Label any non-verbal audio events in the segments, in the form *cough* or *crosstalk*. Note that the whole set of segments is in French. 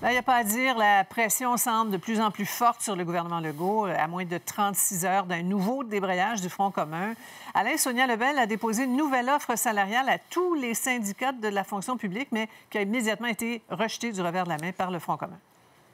Il n'y a pas à dire, la pression semble de plus en plus forte sur le gouvernement Legault, euh, à moins de 36 heures d'un nouveau débrayage du Front commun. Alain Sonia Lebel a déposé une nouvelle offre salariale à tous les syndicats de la fonction publique, mais qui a immédiatement été rejetée du revers de la main par le Front commun.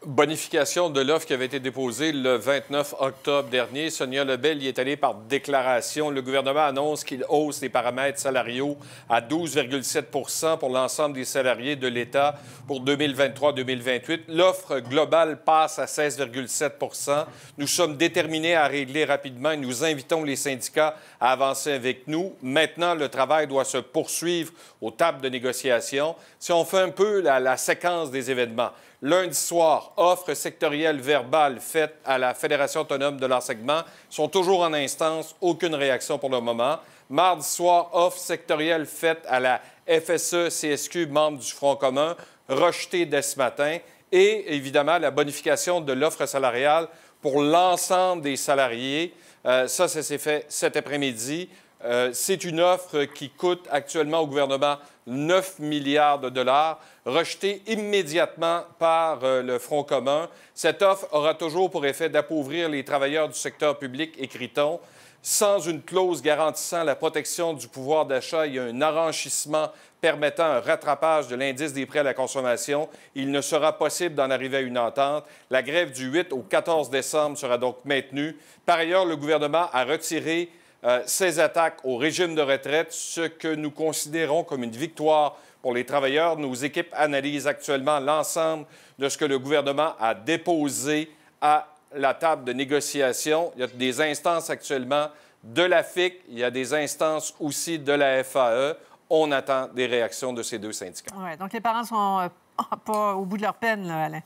Bonification de l'offre qui avait été déposée le 29 octobre dernier. Sonia Lebel y est allée par déclaration. Le gouvernement annonce qu'il hausse les paramètres salariaux à 12,7 pour l'ensemble des salariés de l'État pour 2023-2028. L'offre globale passe à 16,7 Nous sommes déterminés à régler rapidement et nous invitons les syndicats à avancer avec nous. Maintenant, le travail doit se poursuivre aux tables de négociation. Si on fait un peu la séquence des événements, lundi soir, offre sectorielle verbale faite à la Fédération autonome de l'enseignement, sont toujours en instance, aucune réaction pour le moment. Mardi soir, offre sectorielle faite à la FSE-CSQ, membre du Front commun, rejetée dès ce matin. Et évidemment, la bonification de l'offre salariale pour l'ensemble des salariés. Euh, ça, ça s'est fait cet après-midi. Euh, c'est une offre qui coûte actuellement au gouvernement 9 milliards de dollars, rejetée immédiatement par euh, le Front commun. Cette offre aura toujours pour effet d'appauvrir les travailleurs du secteur public, écrit-on. Sans une clause garantissant la protection du pouvoir d'achat et un arrangissement permettant un rattrapage de l'indice des prêts à la consommation, il ne sera possible d'en arriver à une entente. La grève du 8 au 14 décembre sera donc maintenue. Par ailleurs, le gouvernement a retiré euh, ces attaques au régime de retraite, ce que nous considérons comme une victoire pour les travailleurs. Nos équipes analysent actuellement l'ensemble de ce que le gouvernement a déposé à la table de négociation. Il y a des instances actuellement de la FIC, il y a des instances aussi de la FAE. On attend des réactions de ces deux syndicats. donc les parents sont euh, *laughs* pas au bout de leur peine, Alain.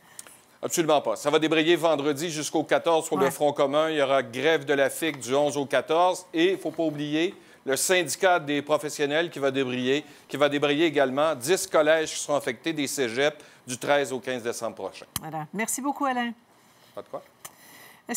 Absolument pas. Ça va débrayer vendredi jusqu'au 14 sur le Front commun. Il y aura grève de la FIC du 11 au 14. Et il ne faut pas oublier le syndicat des professionnels qui va débrayer, qui va débrayer également 10 collèges qui seront affectés des cégeps du 13 au 15 décembre prochain. Voilà. Merci beaucoup, Alain. Pas de quoi. Euh,